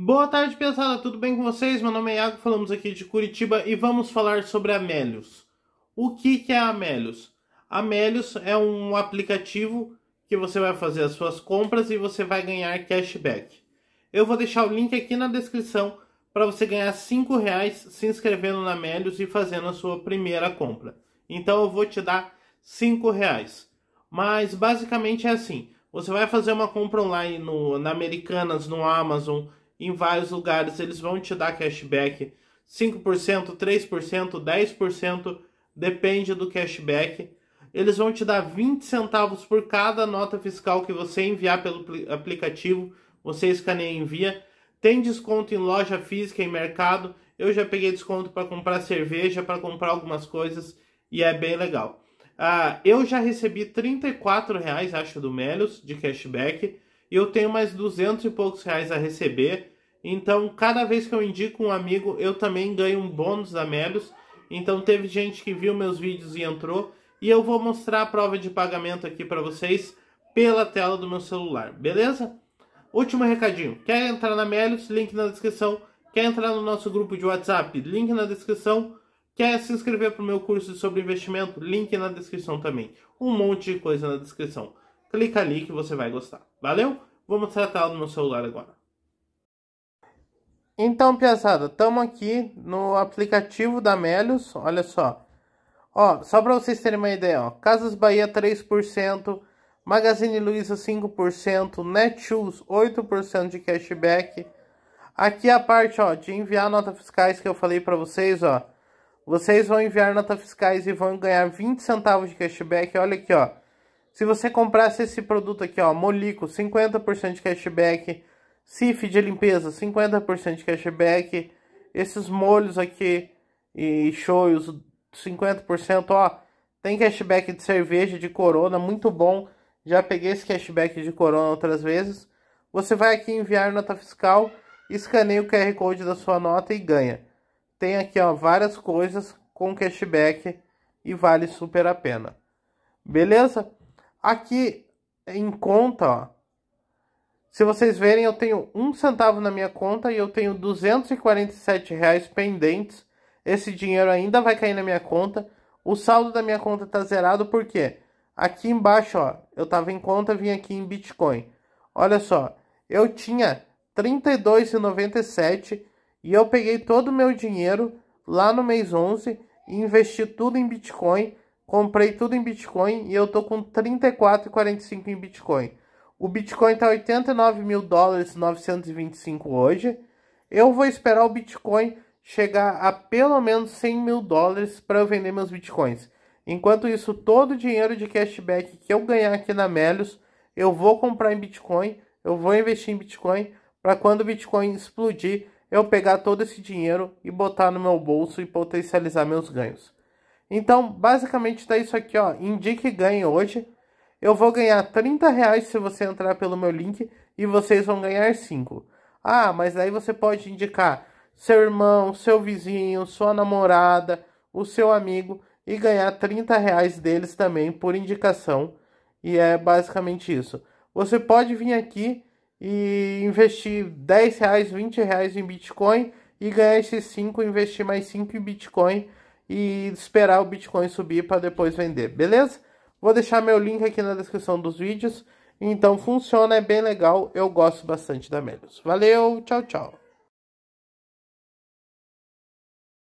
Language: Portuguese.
Boa tarde, pesada. Tudo bem com vocês? Meu nome é Iago, falamos aqui de Curitiba e vamos falar sobre a Melius. O que, que é a Melius? A Melius é um aplicativo que você vai fazer as suas compras e você vai ganhar cashback. Eu vou deixar o link aqui na descrição para você ganhar cinco reais se inscrevendo na Melius e fazendo a sua primeira compra. Então eu vou te dar cinco reais. Mas basicamente é assim, você vai fazer uma compra online no, na Americanas, no Amazon em vários lugares. Eles vão te dar cashback 5%, 3%, 10%, depende do cashback. Eles vão te dar 20 centavos por cada nota fiscal que você enviar pelo aplicativo. Você escaneia e envia. Tem desconto em loja física, em mercado. Eu já peguei desconto para comprar cerveja, para comprar algumas coisas e é bem legal. Ah, eu já recebi 34 reais, acho, do Melios de cashback. E eu tenho mais 200 e poucos reais a receber então, cada vez que eu indico um amigo, eu também ganho um bônus da Melios. Então, teve gente que viu meus vídeos e entrou. E eu vou mostrar a prova de pagamento aqui para vocês pela tela do meu celular, beleza? Último recadinho. Quer entrar na Melios? Link na descrição. Quer entrar no nosso grupo de WhatsApp? Link na descrição. Quer se inscrever para o meu curso sobre investimento? Link na descrição também. Um monte de coisa na descrição. Clica ali que você vai gostar. Valeu? Vou mostrar a tela do meu celular agora. Então, piazada, estamos aqui no aplicativo da Melius, olha só. Ó, só para vocês terem uma ideia, ó, Casas Bahia 3%, Magazine Luiza 5%, Netshoes 8% de cashback. Aqui a parte, ó, de enviar notas fiscais que eu falei para vocês, ó. Vocês vão enviar notas fiscais e vão ganhar 20 centavos de cashback. Olha aqui, ó. Se você comprasse esse produto aqui, ó, Molico, 50% de cashback. Cif de limpeza, 50% de cashback. Esses molhos aqui e shows, 50%. Ó, tem cashback de cerveja, de corona, muito bom. Já peguei esse cashback de corona outras vezes. Você vai aqui enviar nota fiscal, escaneia o QR Code da sua nota e ganha. Tem aqui ó, várias coisas com cashback e vale super a pena. Beleza? Aqui em conta, ó, se vocês verem, eu tenho um centavo na minha conta e eu tenho 247 reais pendentes. Esse dinheiro ainda vai cair na minha conta. O saldo da minha conta está zerado porque aqui embaixo, ó, eu estava em conta, vim aqui em Bitcoin. Olha só, eu tinha 32,97 e eu peguei todo o meu dinheiro lá no mês 11 e investi tudo em Bitcoin, comprei tudo em Bitcoin e eu tô com 34,45 em Bitcoin. O Bitcoin está 89 mil dólares 925 hoje. Eu vou esperar o Bitcoin chegar a pelo menos 100 mil dólares para eu vender meus Bitcoins. Enquanto isso, todo o dinheiro de cashback que eu ganhar aqui na Melios, eu vou comprar em Bitcoin, eu vou investir em Bitcoin, para quando o Bitcoin explodir, eu pegar todo esse dinheiro e botar no meu bolso e potencializar meus ganhos. Então, basicamente está isso aqui, ó. Indique ganho hoje. Eu vou ganhar 30 reais se você entrar pelo meu link e vocês vão ganhar 5. Ah, mas aí você pode indicar seu irmão, seu vizinho, sua namorada, o seu amigo e ganhar 30 reais deles também por indicação. E é basicamente isso. Você pode vir aqui e investir 10 reais, 20 reais em Bitcoin e ganhar esses 5, investir mais 5 em Bitcoin e esperar o Bitcoin subir para depois vender, beleza? Vou deixar meu link aqui na descrição dos vídeos. Então funciona, é bem legal, eu gosto bastante da Melios. Valeu, tchau, tchau.